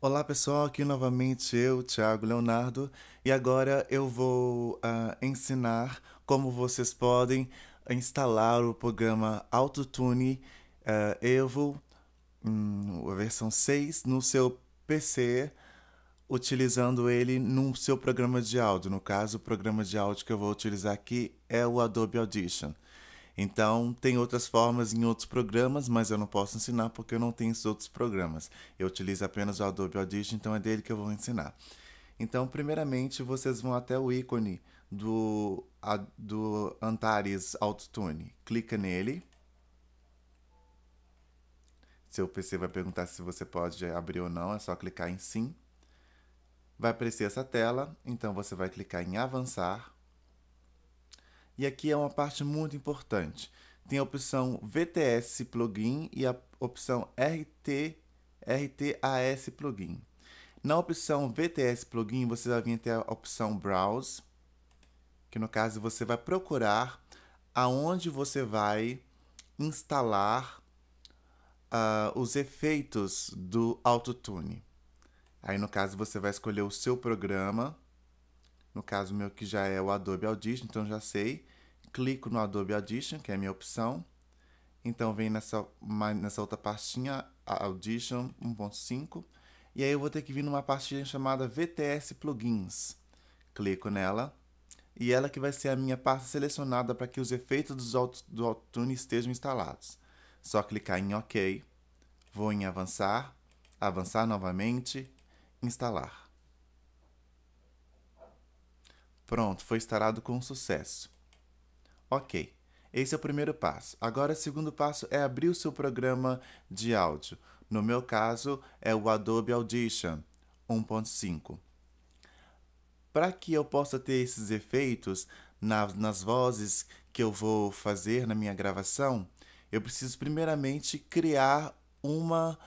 Olá pessoal, aqui novamente eu, Thiago Leonardo, e agora eu vou uh, ensinar como vocês podem instalar o programa AutoTune uh, Evo, hum, a versão 6, no seu PC, utilizando ele no seu programa de áudio. No caso, o programa de áudio que eu vou utilizar aqui é o Adobe Audition. Então, tem outras formas em outros programas, mas eu não posso ensinar porque eu não tenho esses outros programas. Eu utilizo apenas o Adobe Audition, então é dele que eu vou ensinar. Então, primeiramente, vocês vão até o ícone do, a, do Antares Autotune. Clica nele. Seu PC vai perguntar se você pode abrir ou não, é só clicar em sim. Vai aparecer essa tela, então você vai clicar em avançar. E aqui é uma parte muito importante. Tem a opção VTS Plugin e a opção RT, RTAS Plugin. Na opção VTS Plugin, você vai vir até a opção Browse, que no caso você vai procurar aonde você vai instalar uh, os efeitos do autotune. Aí no caso você vai escolher o seu programa no caso meu que já é o Adobe Audition, então já sei. Clico no Adobe Audition, que é a minha opção. Então vem nessa, nessa outra pastinha, Audition 1.5. E aí eu vou ter que vir numa pastinha chamada VTS Plugins. Clico nela. E ela que vai ser a minha pasta selecionada para que os efeitos do AutoTune estejam instalados. Só clicar em OK. Vou em avançar, avançar novamente, instalar. Pronto, foi instalado com sucesso. Ok, esse é o primeiro passo. Agora, o segundo passo é abrir o seu programa de áudio. No meu caso, é o Adobe Audition 1.5. Para que eu possa ter esses efeitos nas, nas vozes que eu vou fazer na minha gravação, eu preciso primeiramente criar uma,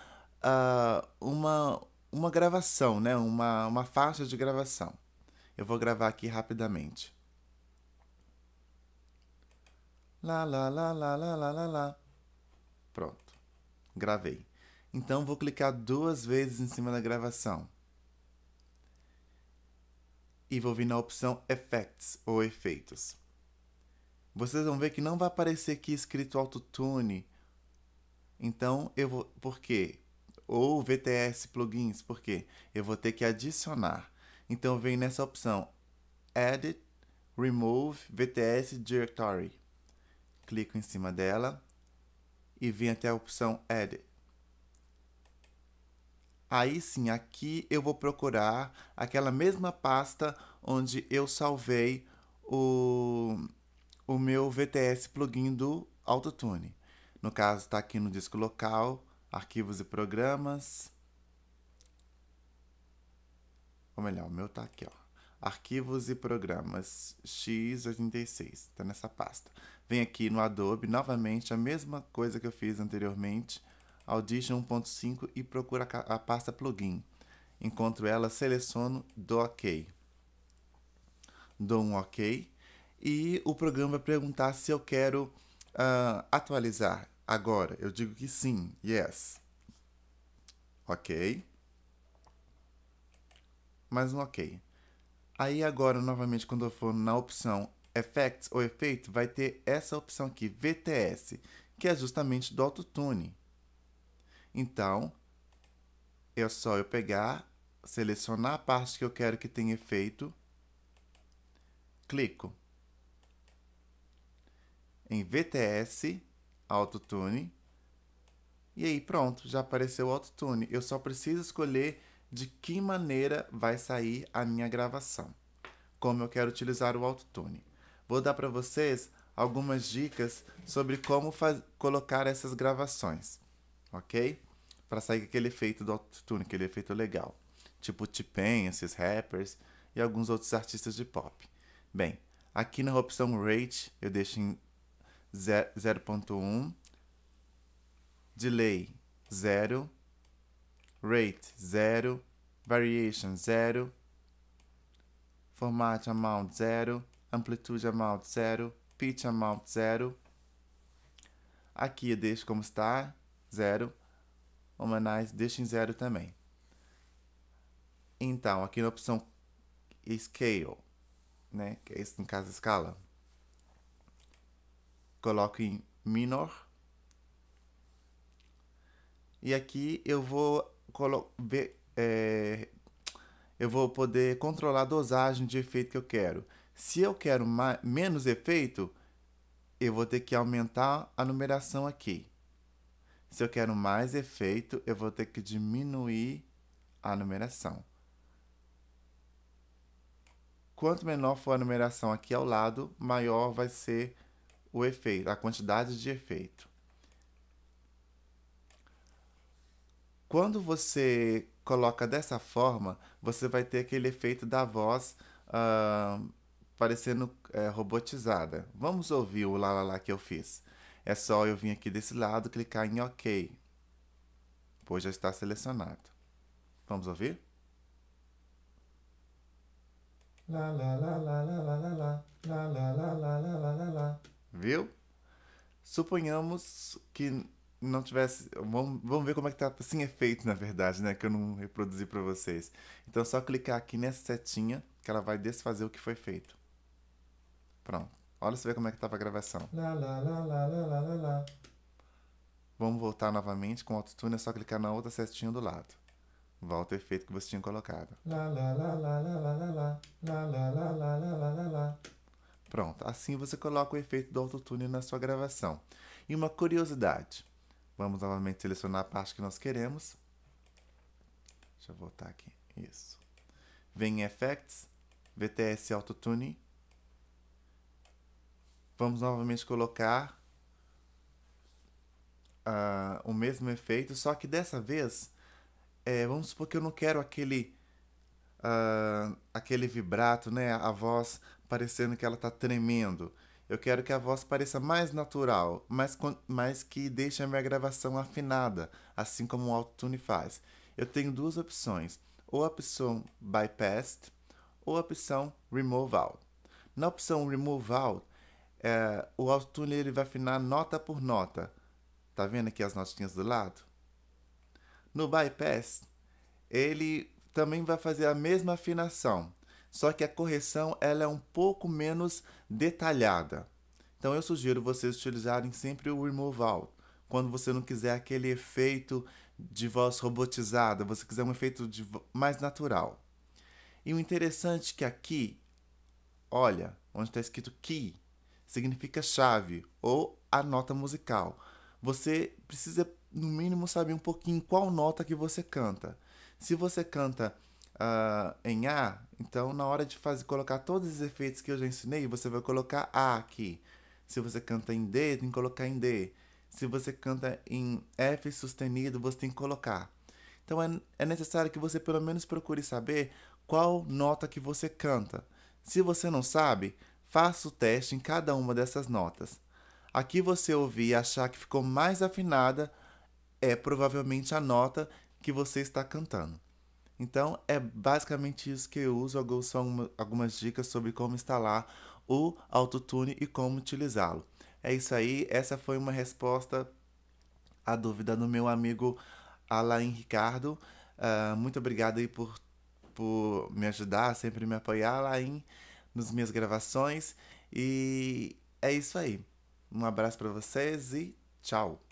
uh, uma, uma gravação, né? uma, uma faixa de gravação. Eu vou gravar aqui rapidamente. Lá, lá, lá, lá, lá, lá, lá, lá. Pronto. Gravei. Então, vou clicar duas vezes em cima da gravação. E vou vir na opção Effects, ou Efeitos. Vocês vão ver que não vai aparecer aqui escrito Autotune. Então, eu vou... Por quê? Ou VTS Plugins, por quê? Eu vou ter que adicionar. Então vem nessa opção Edit, Remove VTS Directory. Clico em cima dela e vem até a opção Edit. Aí sim, aqui eu vou procurar aquela mesma pasta onde eu salvei o, o meu VTS plugin do AutoTune. No caso, está aqui no disco local, arquivos e programas, ou melhor, o meu tá aqui, ó. Arquivos e programas x86, tá nessa pasta. Vem aqui no Adobe, novamente, a mesma coisa que eu fiz anteriormente, Audition 1.5 e procura a pasta plugin. Encontro ela, seleciono, dou OK. Dou um OK e o programa vai perguntar se eu quero uh, atualizar agora. Eu digo que sim, yes. Ok mas um ok. Aí agora, novamente, quando eu for na opção Effects ou Efeito, vai ter essa opção aqui, VTS, que é justamente do autotune. Então, é só eu pegar, selecionar a parte que eu quero que tenha efeito, clico em VTS, Autotune, e aí pronto, já apareceu o Autotune. Eu só preciso escolher de que maneira vai sair a minha gravação, como eu quero utilizar o autotune. Vou dar para vocês algumas dicas sobre como colocar essas gravações, ok? Para sair aquele efeito do autotune, aquele efeito legal, tipo T-Pain, esses rappers e alguns outros artistas de pop. Bem, aqui na opção Rate eu deixo em 0.1, Delay 0, rate 0, variation 0, format amount 0, amplitude amount 0, pitch amount 0. Aqui eu deixo como está, 0. Humanize deixo em 0 também. Então, aqui na opção scale, né, que é esse no caso escala, coloco em minor. E aqui eu vou ver, é, eu vou poder controlar a dosagem de efeito que eu quero. Se eu quero mais, menos efeito, eu vou ter que aumentar a numeração aqui. Se eu quero mais efeito, eu vou ter que diminuir a numeração. Quanto menor for a numeração aqui ao lado, maior vai ser o efeito, a quantidade de efeito. Quando você coloca dessa forma, você vai ter aquele efeito da voz uh, parecendo é, robotizada. Vamos ouvir o lá, lá, lá que eu fiz. É só eu vir aqui desse lado, clicar em OK, pois já está selecionado. Vamos ouvir? Viu? Suponhamos que não tivesse. Vamos, vamos ver como é que tá sem efeito, na verdade, né? Que eu não reproduzi para vocês. Então é só clicar aqui nessa setinha que ela vai desfazer o que foi feito. Pronto. Olha você ver como é que tava a gravação. Lá, lá, lá, lá, lá, lá, lá. Vamos voltar novamente com o autotune, é só clicar na outra setinha do lado. Volta o efeito que você tinha colocado. Pronto, assim você coloca o efeito do autotune na sua gravação. E uma curiosidade, Vamos novamente selecionar a parte que nós queremos. Deixa eu voltar aqui. Isso. Vem em Effects, VTS Autotune. Vamos novamente colocar uh, o mesmo efeito, só que dessa vez, é, vamos supor que eu não quero aquele uh, aquele vibrato, né? A voz parecendo que ela está tremendo. Eu quero que a voz pareça mais natural, mas, mas que deixe a minha gravação afinada, assim como o autotune faz. Eu tenho duas opções, ou a opção bypass, ou a opção removal. Na opção removal, é, o autotune ele vai afinar nota por nota. Tá vendo aqui as notinhas do lado? No bypass, ele também vai fazer a mesma afinação, só que a correção ela é um pouco menos detalhada. Então eu sugiro vocês utilizarem sempre o remove quando você não quiser aquele efeito de voz robotizada, você quiser um efeito mais natural. E o interessante é que aqui, olha, onde está escrito key, significa chave ou a nota musical. Você precisa, no mínimo, saber um pouquinho qual nota que você canta. Se você canta uh, em A, então na hora de fazer, colocar todos os efeitos que eu já ensinei, você vai colocar A aqui. Se você canta em D, tem que colocar em D. Se você canta em F sustenido, você tem que colocar. Então é, é necessário que você pelo menos procure saber qual nota que você canta. Se você não sabe, faça o teste em cada uma dessas notas. Aqui você ouvir e achar que ficou mais afinada é provavelmente a nota que você está cantando. Então é basicamente isso que eu uso. Algumas são algumas dicas sobre como instalar o autotune e como utilizá-lo. É isso aí, essa foi uma resposta à dúvida do meu amigo Alain Ricardo. Uh, muito obrigado aí por, por me ajudar, sempre me apoiar, Alain, nas minhas gravações. E é isso aí. Um abraço para vocês e tchau!